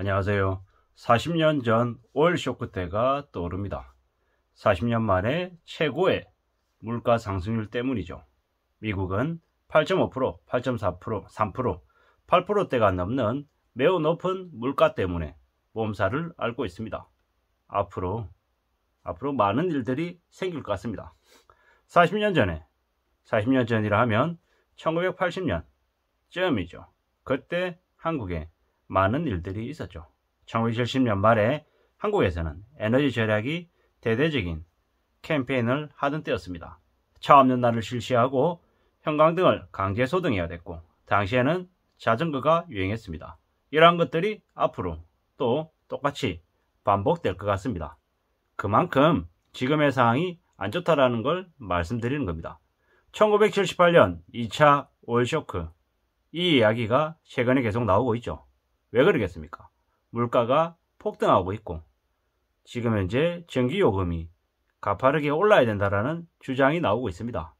안녕하세요. 40년 전 오일쇼크 때가 떠오릅니다. 40년 만에 최고의 물가 상승률 때문이죠. 미국은 8.5%, 8.4%, 3%, 8%대가 넘는 매우 높은 물가 때문에 몸살을 앓고 있습니다. 앞으로 앞으로 많은 일들이 생길 것 같습니다. 40년 전에 40년 전이라 하면 1980년쯤이죠. 그때 한국에 많은 일들이 있었죠. 1970년 말에 한국에서는 에너지 절약이 대대적인 캠페인을 하던 때였습니다. 차 없는 날을 실시하고 형광등을 강제 소등해야 됐고 당시에는 자전거가 유행했습니다. 이러한 것들이 앞으로 또 똑같이 반복될 것 같습니다. 그만큼 지금의 상황이 안 좋다라는 걸 말씀드리는 겁니다. 1978년 2차 월쇼크 이 이야기가 최근에 계속 나오고 있죠. 왜 그러겠습니까? 물가가 폭등하고 있고 지금 현재 전기요금이 가파르게 올라야 된다라는 주장이 나오고 있습니다.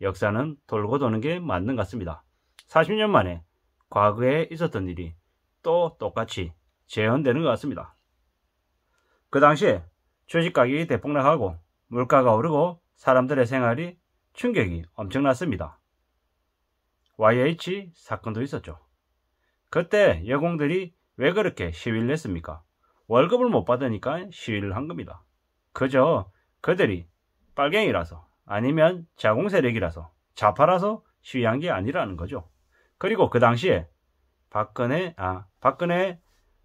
역사는 돌고 도는 게 맞는 것 같습니다. 40년 만에 과거에 있었던 일이 또 똑같이 재현되는 것 같습니다. 그 당시에 주식가격이 대폭락하고 물가가 오르고 사람들의 생활이 충격이 엄청났습니다. YH 사건도 있었죠. 그때 여공들이 왜 그렇게 시위를 했습니까? 월급을 못 받으니까 시위를 한 겁니다. 그저 그들이 빨갱이라서 아니면 자공세력이라서 자파라서 시위한 게 아니라는 거죠. 그리고 그 당시에 박근혜, 아, 박근혜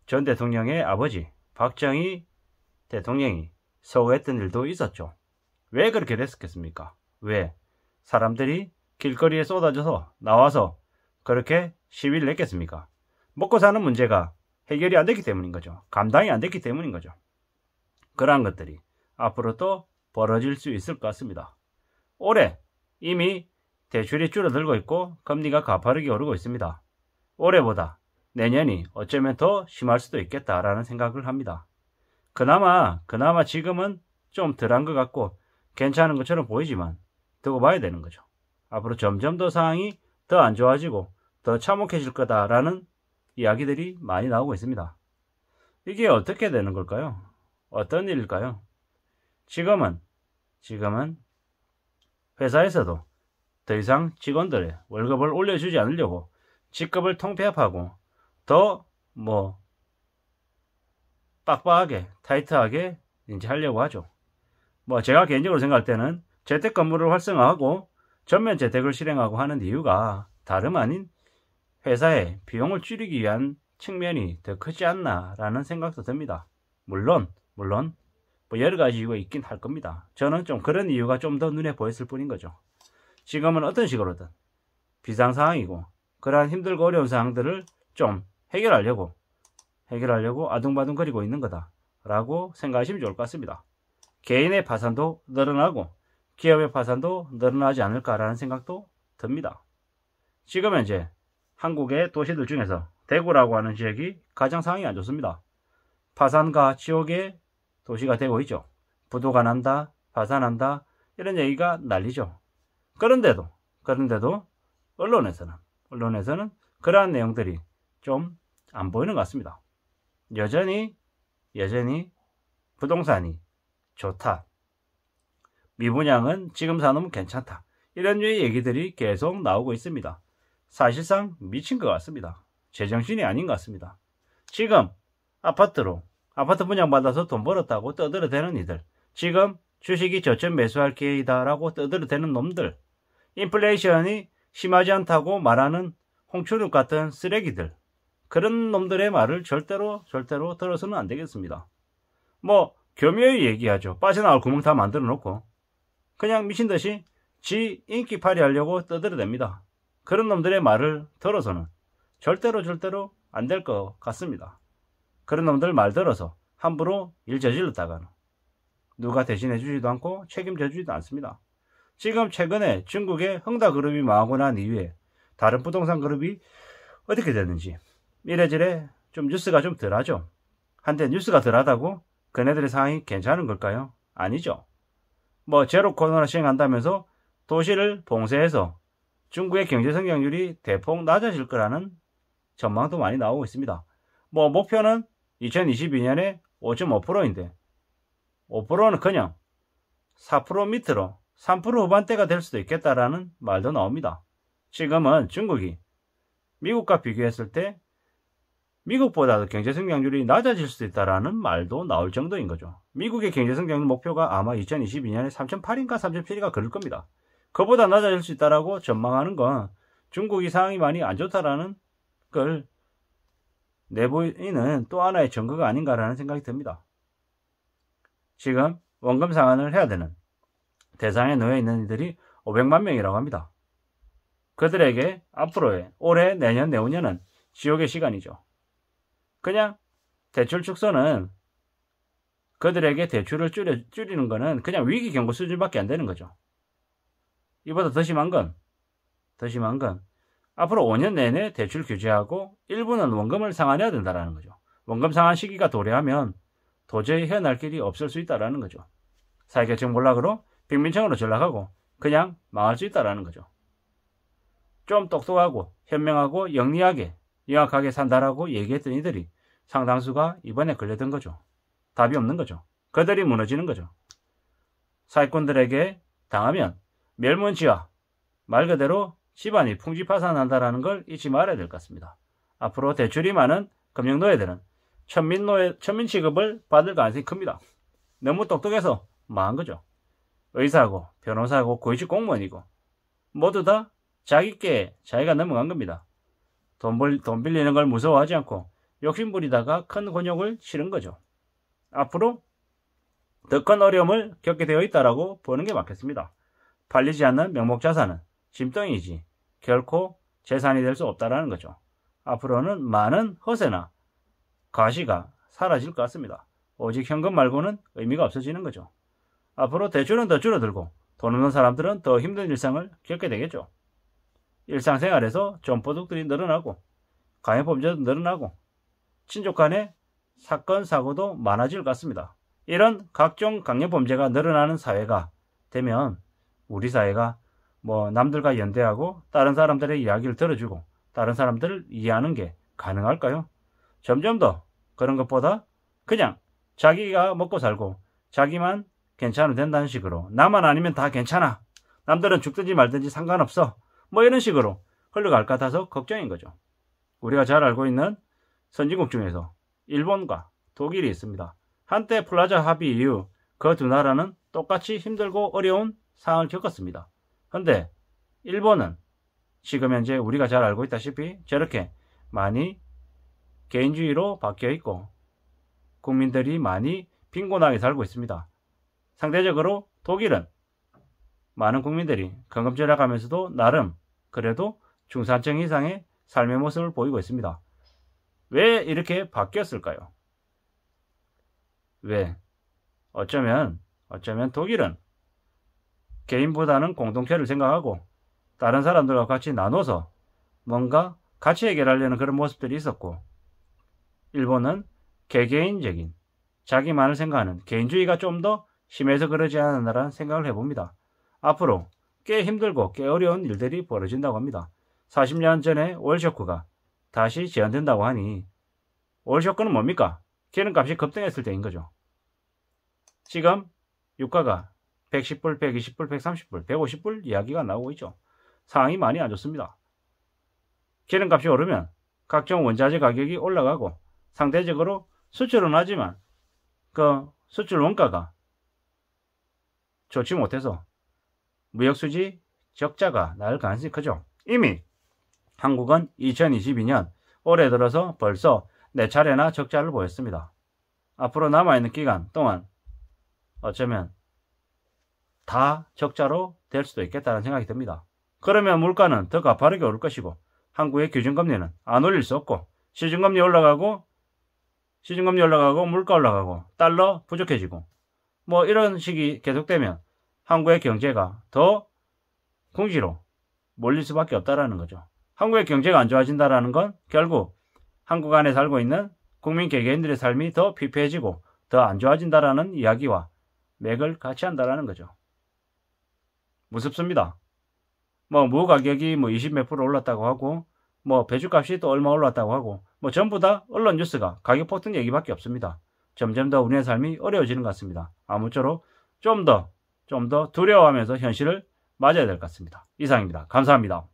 전 대통령의 아버지 박정희 대통령이 서거했던 일도 있었죠. 왜 그렇게 됐었겠습니까? 왜 사람들이 길거리에 쏟아져서 나와서 그렇게 시위를 했겠습니까? 먹고 사는 문제가 해결이 안 됐기 때문인 거죠. 감당이 안 됐기 때문인 거죠. 그러한 것들이 앞으로 또 벌어질 수 있을 것 같습니다. 올해 이미 대출이 줄어들고 있고 금리가 가파르게 오르고 있습니다. 올해보다 내년이 어쩌면 더 심할 수도 있겠다라는 생각을 합니다. 그나마 그나마 지금은 좀 덜한 것 같고 괜찮은 것처럼 보이지만 두고 봐야 되는 거죠. 앞으로 점점 더 상황이 더 안 좋아지고 더 참혹해질 거다라는 이야기들이 많이 나오고 있습니다. 이게 어떻게 되는 걸까요? 어떤 일일까요? 지금은, 지금은 회사에서도 더 이상 직원들의 월급을 올려주지 않으려고 직급을 통폐합하고 더 뭐 빡빡하게 타이트하게 이제 하려고 하죠. 뭐 제가 개인적으로 생각할 때는 재택 근무를 활성화하고 전면 재택을 실행하고 하는 이유가 다름 아닌 회사의 비용을 줄이기 위한 측면이 더 크지 않나라는 생각도 듭니다. 물론, 물론, 뭐 여러 가지 이유가 있긴 할 겁니다. 저는 좀 그런 이유가 좀 더 눈에 보였을 뿐인 거죠. 지금은 어떤 식으로든 비상 상황이고 그러한 힘들고 어려운 상황들을 좀 해결하려고 해결하려고 아둥바둥거리고 있는 거다라고 생각하시면 좋을 것 같습니다. 개인의 파산도 늘어나고 기업의 파산도 늘어나지 않을까라는 생각도 듭니다. 지금 현재 한국의 도시들 중에서 대구라고 하는 지역이 가장 상황이 안 좋습니다. 파산과 지옥의 도시가 되고 있죠. 부도가 난다, 파산한다 이런 얘기가 난리죠. 그런데도 그런데도 언론에서는 언론에서는 그러한 내용들이 좀 안 보이는 것 같습니다. 여전히 여전히 부동산이 좋다. 미분양은 지금 사놓으면 괜찮다. 이런 류의 얘기들이 계속 나오고 있습니다. 사실상 미친 것 같습니다. 제정신이 아닌 것 같습니다. 지금 아파트로 아파트 분양받아서 돈 벌었다고 떠들어대는 이들 지금 주식이 저점 매수할 기회이다라고 떠들어대는 놈들 인플레이션이 심하지 않다고 말하는 홍춘욱 같은 쓰레기들 그런 놈들의 말을 절대로 절대로 들어서는 안 되겠습니다. 뭐 교묘히 얘기하죠. 빠져나올 구멍 다 만들어 놓고 그냥 미친 듯이 지 인기팔이 하려고 떠들어댑니다. 그런 놈들의 말을 들어서는 절대로 절대로 안 될 것 같습니다. 그런 놈들 말 들어서 함부로 일 저질렀다가는 누가 대신해 주지도 않고 책임져 주지도 않습니다. 지금 최근에 중국의 흥다그룹이 망하고 난 이후에 다른 부동산 그룹이 어떻게 됐는지 이래저래 좀 뉴스가 좀 덜하죠. 한데 뉴스가 덜하다고 그네들의 상황이 괜찮은 걸까요? 아니죠. 뭐 제로 코로나 시행한다면서 도시를 봉쇄해서 중국의 경제 성장률이 대폭 낮아질 거라는 전망도 많이 나오고 있습니다. 뭐 목표는 2022년에 5.5%인데 5%는 그냥 4% 밑으로 3% 후반대가 될 수도 있겠다라는 말도 나옵니다. 지금은 중국이 미국과 비교했을 때 미국보다도 경제 성장률이 낮아질 수도 있다라는 말도 나올 정도인 거죠. 미국의 경제 성장률 목표가 아마 2022년에 3.8인가 3.7인가 그럴 겁니다. 그보다 낮아질 수 있다라고 전망하는 건 중국이 상황이 많이 안 좋다라는 걸 내보이는 또 하나의 증거가 아닌가라는 생각이 듭니다. 지금 원금 상환을 해야 되는 대상에 놓여 있는 이들이 500만 명이라고 합니다. 그들에게 앞으로의 올해, 내년, 내후년은 지옥의 시간이죠. 그냥 대출 축소는 그들에게 대출을 줄여, 줄이는 것은 그냥 위기 경고 수준밖에 안 되는 거죠. 이보다 더 심한 건, 더 심한 건, 앞으로 5년 내내 대출 규제하고 일부는 원금을 상환해야 된다라는 거죠. 원금 상환 시기가 도래하면 도저히 헤어날 길이 없을 수 있다라는 거죠. 사회계층 몰락으로 빈민층으로 전락하고 그냥 망할 수 있다라는 거죠. 좀 똑똑하고 현명하고 영리하게 명확하게 산다라고 얘기했던 이들이 상당수가 이번에 걸려든 거죠. 답이 없는 거죠. 그들이 무너지는 거죠. 사기꾼들에게 당하면 멸문지와 말 그대로 집안이 풍지파산한다라는 걸 잊지 말아야 될 것 같습니다. 앞으로 대출이 많은 금융노예들은 천민노예, 천민 취급을 받을 가능성이 큽니다. 너무 똑똑해서 망한 거죠. 의사고 변호사고 고위직 공무원이고 모두 다 자기께 자기가 넘어간 겁니다. 돈, 벌, 돈 빌리는 걸 무서워하지 않고 욕심부리다가 큰 곤욕을 치른 거죠. 앞으로 더 큰 어려움을 겪게 되어 있다라고 보는 게 맞겠습니다. 팔리지 않는 명목 자산은 짐덩이지 결코 재산이 될 수 없다라는 거죠. 앞으로는 많은 허세나 과시가 사라질 것 같습니다. 오직 현금 말고는 의미가 없어지는 거죠. 앞으로 대출은 더 줄어들고 돈 없는 사람들은 더 힘든 일상을 겪게 되겠죠. 일상생활에서 점포둑들이 늘어나고 강행범죄도 늘어나고 친족 간의 사건 사고도 많아질 것 같습니다. 이런 각종 강력범죄가 늘어나는 사회가 되면 우리 사회가 뭐 남들과 연대하고 다른 사람들의 이야기를 들어주고 다른 사람들을 이해하는 게 가능할까요? 점점 더 그런 것보다 그냥 자기가 먹고 살고 자기만 괜찮으면 된다는 식으로 나만 아니면 다 괜찮아. 남들은 죽든지 말든지 상관없어. 뭐 이런 식으로 흘러갈 것 같아서 걱정인 거죠. 우리가 잘 알고 있는 선진국 중에서 일본과 독일이 있습니다. 한때 플라자 합의 이후 그 두 나라는 똑같이 힘들고 어려운 상황을 겪었습니다. 그런데 일본은 지금 현재 우리가 잘 알고 있다시피 저렇게 많이 개인주의로 바뀌어 있고 국민들이 많이 빈곤하게 살고 있습니다. 상대적으로 독일은 많은 국민들이 경금절약하면서도 나름 그래도 중산층 이상의 삶의 모습을 보이고 있습니다. 왜 이렇게 바뀌었을까요? 왜? 어쩌면, 어쩌면 독일은 개인보다는 공동체를 생각하고 다른 사람들과 같이 나눠서 뭔가 같이 해결하려는 그런 모습들이 있었고 일본은 개개인적인 자기만을 생각하는 개인주의가 좀 더 심해서 그러지 않았나라는 생각을 해봅니다. 앞으로 꽤 힘들고 꽤 어려운 일들이 벌어진다고 합니다. 40년 전에 월쇼크가 다시 재현된다고 하니 월쇼크는 뭡니까? 기름값이 급등했을 때인 거죠. 지금 유가가 110불, 120불, 130불, 150불 이야기가 나오고 있죠. 상황이 많이 안 좋습니다. 기름값이 오르면 각종 원자재 가격이 올라가고 상대적으로 수출은 하지만 그 수출 원가가 좋지 못해서 무역수지 적자가 날 가능성이 크죠. 이미 한국은 2022년 올해 들어서 벌써 4차례나 적자를 보였습니다. 앞으로 남아있는 기간 동안 어쩌면 다 적자로 될 수도 있겠다는 생각이 듭니다. 그러면 물가는 더 가파르게 오를 것이고 한국의 기준금리는 안 올릴 수 없고 시중금리 올라가고 시중금리 올라가고 물가 올라가고 달러 부족해지고 뭐 이런 식이 계속되면 한국의 경제가 더 궁지로 몰릴 수밖에 없다라는 거죠. 한국의 경제가 안 좋아진다라는 건 결국 한국 안에 살고 있는 국민 개개인들의 삶이 더 피폐해지고 더 안 좋아진다라는 이야기와 맥을 같이 한다라는 거죠. 무섭습니다. 뭐 무 가격이 뭐 20 몇 프로 올랐다고 하고 뭐 배주값이 또 얼마 올랐다고 하고 뭐 전부 다 언론 뉴스가 가격 폭등 얘기밖에 없습니다. 점점 더 우리의 삶이 어려워지는 것 같습니다. 아무쪼록 좀더 좀더 좀 더 두려워하면서 현실을 맞아야 될 것 같습니다. 이상입니다. 감사합니다.